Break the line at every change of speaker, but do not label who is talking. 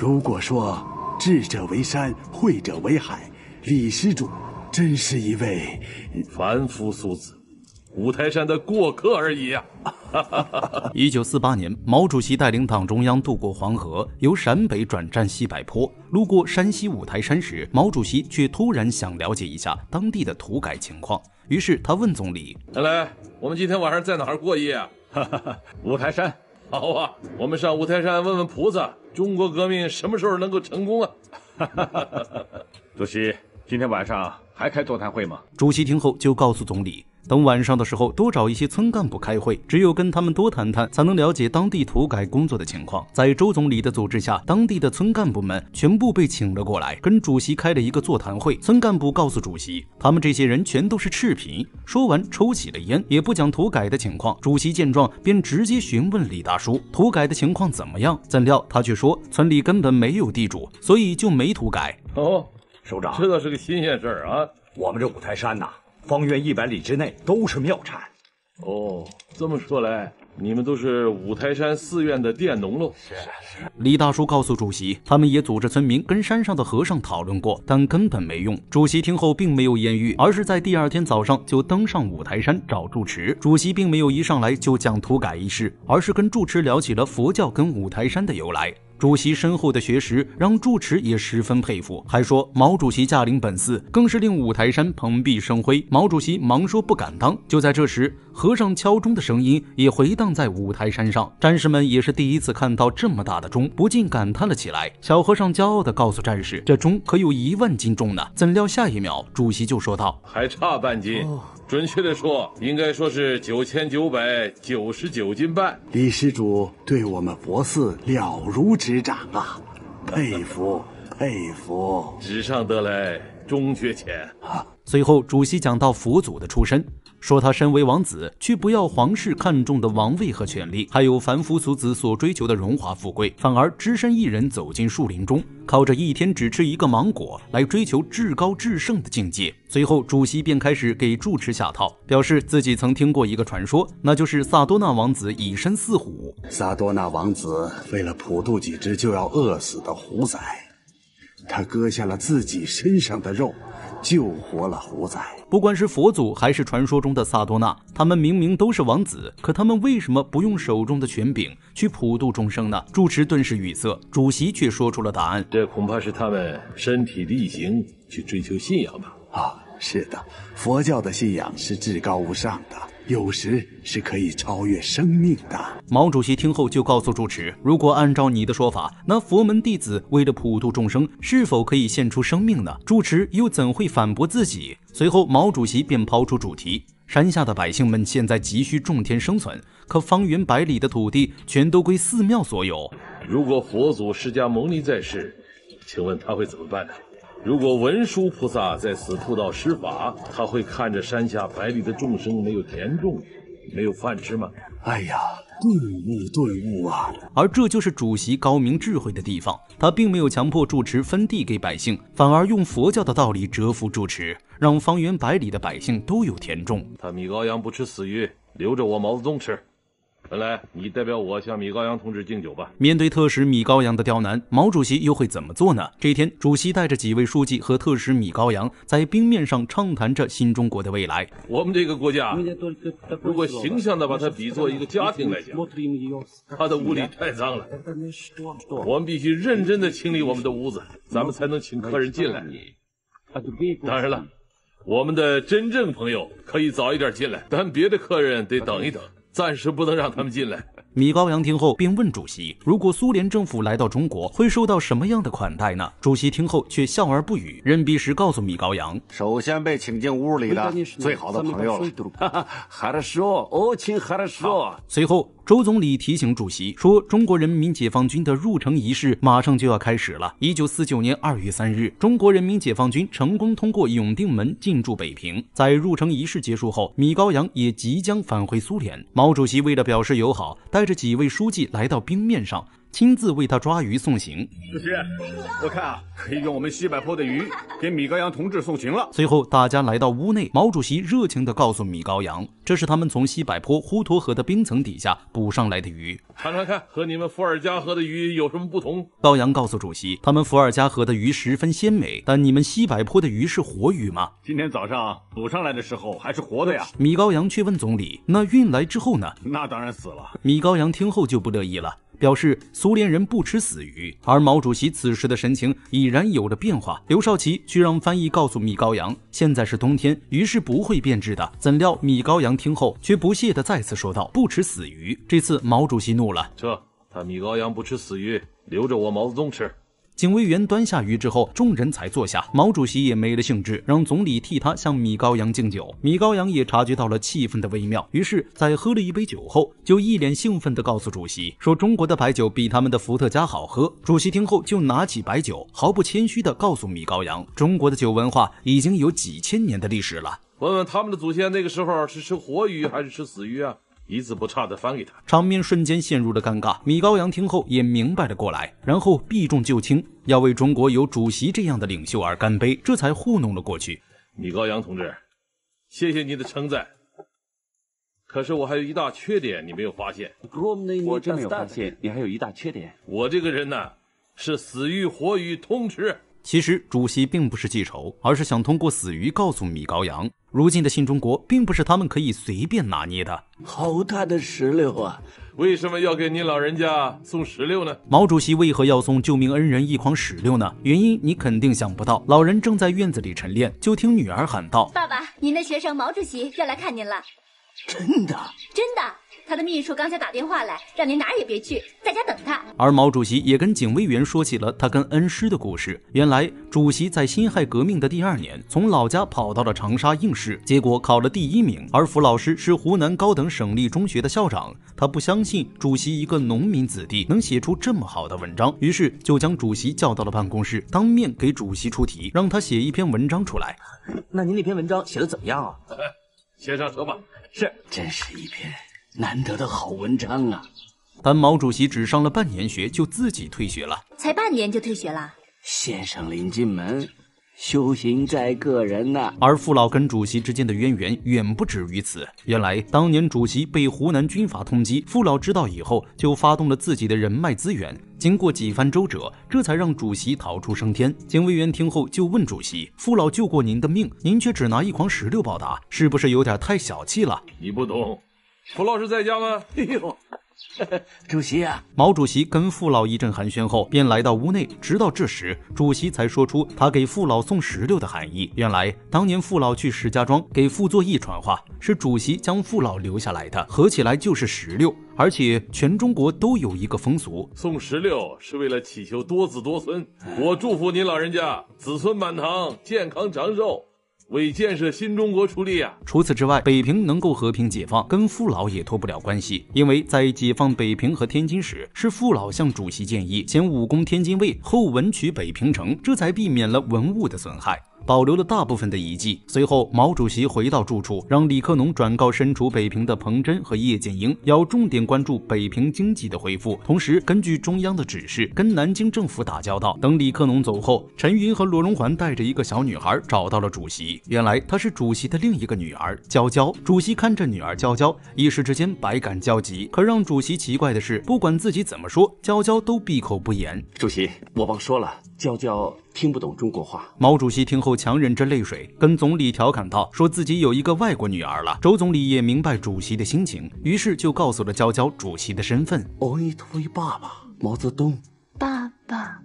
如果说智者为山，慧者为海，李施主真
是一位凡夫俗子，五台山的过客而已呀。一九四八年，毛主席带领党中央渡过黄河，由陕北转战西柏坡，路过山西五台山时，毛主席却突然想了解一下当地的土改情况，于是他问总理：“
来来，我们今天晚上在哪儿过夜？”啊？”五台山。好啊，我们上五台山问问菩萨，中国革命什么时候能够成功啊？主席，今天晚上还开座
谈会吗？主席听后就告诉总理。等晚上的时候，多找一些村干部开会，只有跟他们多谈谈，才能了解当地土改工作的情况。在周总理的组织下，当地的村干部们全部被请了过来，跟主席开了一个座谈会。村干部告诉主席，他们这些人全都是赤贫。说完，抽起了烟，也不讲土改的情况。主席见状，便直接询问李大叔：“土改的情况怎么样？”怎料他却说：“村里根本没有地主，所以就没土改。”哦，首长，
这倒是个新鲜事儿啊！我们这五台山呐。方圆一百里之内都是庙产。哦，这么说来，你们都是五台山寺院的佃农喽？是是。
李大叔告诉主席，他们也组织村民跟山上的和尚讨论过，但根本没用。主席听后并没有言语，而是在第二天早上就登上五台山找住持。主席并没有一上来就讲土改一事，而是跟住持聊起了佛教跟五台山的由来。主席深厚的学识让住持也十分佩服，还说毛主席驾临本寺，更是令五台山蓬荜生辉。毛主席忙说不敢当。就在这时。和尚敲钟的声音也回荡在五台山上，战士们也是第一次看到这么大的钟，不禁感叹了起来。小和尚骄傲的告诉战士：“这钟可有一万斤重呢。”怎料下一秒，主席就说道：“
还差半斤，准确的说，应该说是九千九百九十九斤半。”李施主对我们佛寺了如指掌啊，佩服佩服，纸上得来终觉浅啊。
随后，主席讲到佛祖的出身，说他身为王子，却不要皇室看重的王位和权力，还有凡夫俗子所追求的荣华富贵，反而只身一人走进树林中，靠着一天只吃一个芒果来追求至高至圣的境界。随后，主席便开始给住持下套，表示自己曾听过一个传说，那就是萨多纳王子以身饲虎。萨多纳王子为了普渡几只就要饿死的虎崽，他割下了自己身上的肉。救活了虎仔。不管是佛祖还是传说中的萨多纳，他们明明都是王子，可他们为什么不用手中的权柄去普度众生呢？住持顿时语塞，主席却说出了答案：这恐怕是他们身体力行去追求信仰吧。啊，是的，佛教的信仰是至高无上的。有时是可以超越生命的。毛主席听后就告诉住持：“如果按照你的说法，那佛门弟子为了普度众生，是否可以献出生命呢？”住持又怎会反驳自己？随后，毛主席便抛出主题：“山下的百姓们现在急需种田生存，可方圆百里的土地全都归寺庙所有。如果佛祖释迦牟尼在世，请问他会怎么办呢？”如果文殊菩萨在此兔道施
法，他会看着山下百里的众生没有田种、没有饭吃吗？
哎呀，顿悟顿悟啊！而这就是主席高明智慧的地方，他并没有强迫住持分地给百姓，反而用佛教的道理折服住持，让方圆百里的百姓都有田种。
他米高扬不吃死鱼，留着我毛泽东吃。恩来你代表我向米高扬同志敬酒吧。
面对特使米高扬的刁难，毛主席又会怎么做呢？这一天，主席带着几位书记和特使米高扬在冰面上畅谈着新中国的未来。我们这个国家，如果形象的把它比作一个家庭来讲，
他的屋里太脏了，我们必
须认真的
清理我们的屋子，咱们才能请客人进来。当然了，我们的真正朋友可以早一点进来，但别的客人得等一等。暂时不能让他们进来。
米高扬听后便问主席：“如果苏联政府来到中国，会受到什么样的款待呢？”主席听后却笑而不语。任弼时告诉米高扬：“首先被请进屋里的，最好的朋友。”
哈哈，哈达说：“哦，亲，哈达说。”
随后。周总理提醒主席说：“中国人民解放军的入城仪式马上就要开始了。一九四九年二月三日，中国人民解放军成功通过永定门进驻北平。在入城仪式结束后，米高扬也即将返回苏联。毛主席为了表示友好，带着几位书记来到冰面上。”亲自为他抓鱼送行。
主席，我看啊，可以用我们西柏坡的鱼给米高扬同志送行了。
随后，大家来到屋内，毛主席热情的告诉米高扬，这是他们从西柏坡呼沱河的冰层底下捕上来的鱼，
尝尝看，和你们伏尔加河的鱼有什么不同？
高扬告诉主席，他们伏尔加河的鱼十分鲜美，但你们西柏坡的鱼是活鱼吗？
今天早上捕上来的时候还是活的呀。
米高扬却问总理，那运来之后呢？
那当然死了。
米高扬听后就不乐意了。表示苏联人不吃死鱼，而毛主席此时的神情已然有了变化。刘少奇却让翻译告诉米高扬，现在是冬天，鱼是不会变质的。怎料米高扬听后却不屑地再次说道：“不吃死鱼。”这次毛主席怒了，撤！他米高扬不吃
死鱼，留着我毛泽东吃。
警卫员端下鱼之后，众人才坐下。毛主席也没了兴致，让总理替他向米高扬敬酒。米高扬也察觉到了气氛的微妙，于是，在喝了一杯酒后，就一脸兴奋地告诉主席说：“中国的白酒比他们的伏特加好喝。”主席听后就拿起白酒，毫不谦虚地告诉米高扬：“中国的酒文化已经有几千年的历史了。
问问他们的祖先，那个时候是吃活鱼还是吃死鱼啊？”一字不差的翻
给他，场面瞬间陷入了尴尬。米高扬听后也明白了过来，然后避重就轻，要为中国有主席这样的领袖而干杯，这才糊弄了过去。米高扬同志，
谢谢你的称赞，可是我还有一大缺点，你没有发现？我真没有发现你还有一大缺点。我这个人呢，是死
于活于通吃。其实主席并不是记仇，而是想通过死鱼告诉米高扬，如今的新中国并不是他们可以随便拿捏的。好大的石
榴啊！为什么要给您老人家送石榴呢？
毛主席为何要送救命恩人一筐石榴呢？原因你肯定想不到。老人正在院子里晨练，就听女儿喊道：“爸爸，您的学生毛主席要来看您了。”真的，真的。他的秘书刚才打电话来，让您哪儿也别去，在家等他。而毛主席也跟警卫员说起了他跟恩师的故事。原来，主席在辛亥革命的第二年，从老家跑到了长沙应试，结果考了第一名。而符老师是湖南高等省立中学的校长，他不相信主席一个农民子弟能写出这么好的文章，于是就将主席叫到了办公室，当面给主席出题，让他写一篇文章出来。那您那篇文章写的怎么样啊？
先上车吧。是，真是一篇。
难得的好文章啊！但毛主席只上了半年学就自己退学了，才半年就退学了。先生临进门，修行在个人呐。而父老跟主席之间的渊源远不止于此。原来当年主席被湖南军阀通缉，父老知道以后就发动了自己的人脉资源，经过几番周折，这才让主席逃出升天。警卫员听后就问主席：“父老救过您的命，您却只拿一筐石榴报答，是不是有点太小气了？”你不懂。
傅老师在家吗？哎
呦，主席啊！毛主席跟傅老一阵寒暄后，便来到屋内。直到这时，主席才说出他给傅老送石榴的含义。原来，当年傅老去石家庄给傅作义传话，是主席将傅老留下来的，合起来就是石榴。而且，全中国都有一个风俗，
送石榴是为了祈求多子多孙。我祝福您老人家子孙满堂，健康长寿。为建设新中国出力啊！
除此之外，北平能够和平解放，跟父老也脱不了关系。因为在解放北平和天津时，是父老向主席建议先武功天津卫，后文取北平城，这才避免了文物的损害。保留了大部分的遗迹。随后，毛主席回到住处，让李克农转告身处北平的彭真和叶剑英，要重点关注北平经济的恢复，同时根据中央的指示跟南京政府打交道。等李克农走后，陈云和罗荣桓带着一个小女孩找到了主席。原来她是主席的另一个女儿，娇娇。主席看着女儿娇娇，一时之间百感交集。可让主席奇怪的是，不管自己怎么说，娇娇都闭口不言。主席，我忘说了，娇娇。听不懂中国话，毛主席听后强忍着泪水，跟总理调侃道：“说自己有一个外国女儿了。”周总理也明白主席的心情，于是就告诉了娇娇主席的身份。我一推爸爸，毛泽东，爸爸。